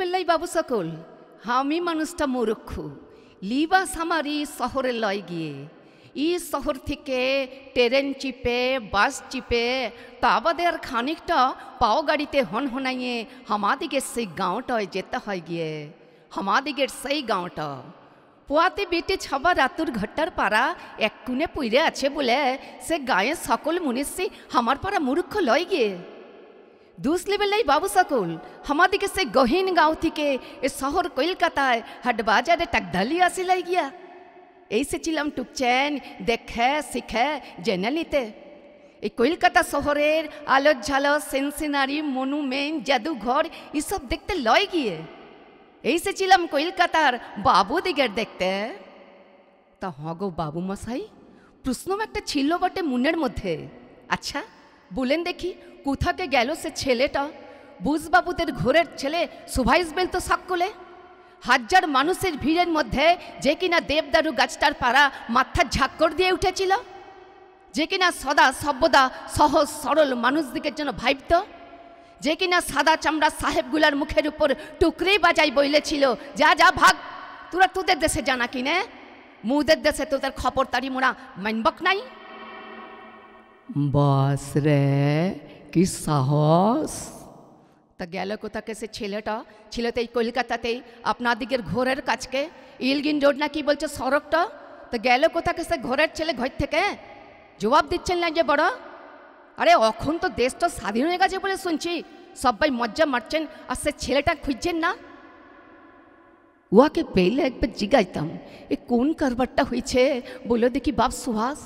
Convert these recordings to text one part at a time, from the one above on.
বেলাই বাবু সকল আমি মানুষটা মূরক্ষ লিবাস আমার ই শহরে লয় গিয়ে ই শহর থেকে ট্রেন চিপে বাস চিপে তা বাদে আর খানিকটা পাও গাড়িতে হন হনাইয়ে হামাদিগের সেই গাঁওটায় যেতে হয় গিয়ে আমাদিকের সেই গাঁওটা পোয়াতে বেটে ছবা রাতুর ঘরটার পাড়া এক কুনে পুইরে আছে বলে সে গায়ে সকল মুনিষি আমার পাড়া মূর্খ লয় গিয়ে দুসলে বেলাই বাবু সকল দিকে সে গহীন গাঁও থেকে এ শহর কলকাতায় হাট বাজারে টাকধালি আসিলাই গিয়া এই সে ছিলাম টুকচেন দেখে শিখে জেনে নিতে এই কলকাতা শহরের আলো ঝালো সেনসিনারি মনুমেন্ট জাদুঘর এসব দেখতে লয় গিয়ে এই সে ছিলাম কলকাতার বাবুদিগের দেখতে তা হগো বাবু মশাই প্রশ্ন একটা ছিল বটে মুনের মধ্যে আচ্ছা বলেন দেখি কোথাকে গেল সে ছেলেটা বুঝবাবুদের ঘোরের ছেলে সুভাইস বেল তো সকলে হাজার মানুষের ভিড়ের মধ্যে যে কিনা দেবদারু গাছটার পাড়া মাথার ঝাক্কর দিয়ে উঠেছিল যে কিনা সদা সভ্যদা সহজ সরল মানুষদিকের জন্য ভাইবত যে কিনা সাদা চামড়া সাহেবগুলার মুখের উপর টুকরি বাজাই বইলেছিল যা যা ভাগ তোরা তোদের দেশে জানা কিনে মুদের দেশে তোদের খবর তারি মোড়া মানবক নাই বস রে কি সাহস তা গেল কোথাকে সে ছেলেটা ছেলেতে এই কলকাতাতেই আপনাদিগের ঘোরের কাছকে ইলগিন রোড না কি বলছে সড়কটা তো গেল কোথাকে সে ঘোরের ছেলে ঘর থেকে জবাব দিচ্ছেন না যে বড় আরে এখন তো দেশ তো স্বাধীন হয়ে গেছে বলে শুনছি সবাই মজ্জা মারছেন আর সে ছেলেটা খুঁজছেন না উহাকে পেলে একবার জিগাইতাম এ কোন কারবারটা হয়েছে বললো দেখি বাপ সুহাস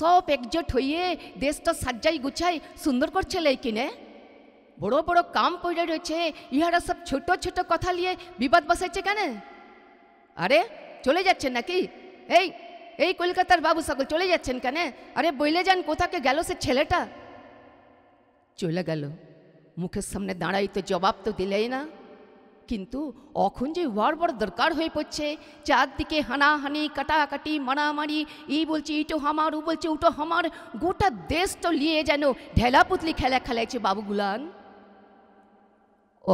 সব একজোট হয়ে দেশটা সাজাই গুছাই সুন্দর করছে কিনে বড় বড় কাম পড়ে রয়েছে ইহারা সব ছোট ছোট কথা নিয়ে বিবাদ বসাইছে কেন আরে চলে যাচ্ছেন নাকি এই এই কলকাতার বাবু সকল চলে যাচ্ছেন কেন আরে বইলে যান কোথাকে গেল সে ছেলেটা চলে গেল মুখের সামনে দাঁড়াই তো জবাব তো দিলেই না কিন্তু অখন যে হওয়ার বড় দরকার হয়ে পড়ছে চারদিকে হানাহানি কাটাকাটি মারামারি ই বলছে ইটো হামার ও বলছে উটো হামার গোটা দেশ তো নিয়ে যেন ঢেলা পুতলি খেলা খেলাইছে বাবুগুলান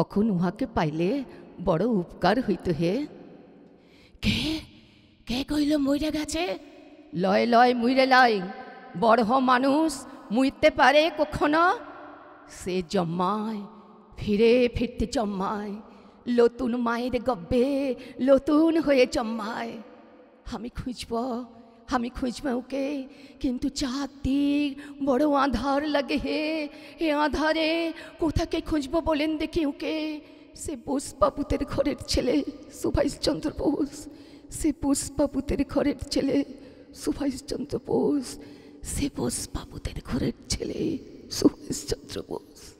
অখন উহাকে পাইলে বড় উপকার হইত হে কে কে কইল মইরে গেছে লয় লয় মুইরে লয় বড় মানুষ মুইতে পারে কখনো সে জম্মায় ফিরে ফিরতে জম্মায় লতুন মায়ের গব্বে লতুন হয়ে জম্মায় আমি খুঁজব আমি খুঁজব ওকে কিন্তু চারদিক বড় আধার লাগে হে হে আধারে কোথাকে খুঁজব বলেন দেখি ওকে সে বোসবাবুতের ঘরের ছেলে সুভাষচন্দ্র বোস সে বোসবাবুতের ঘরের ছেলে সুভাষচন্দ্র বোস সে বোসবাবুতের ঘরের ছেলে সুভাষচন্দ্র বোস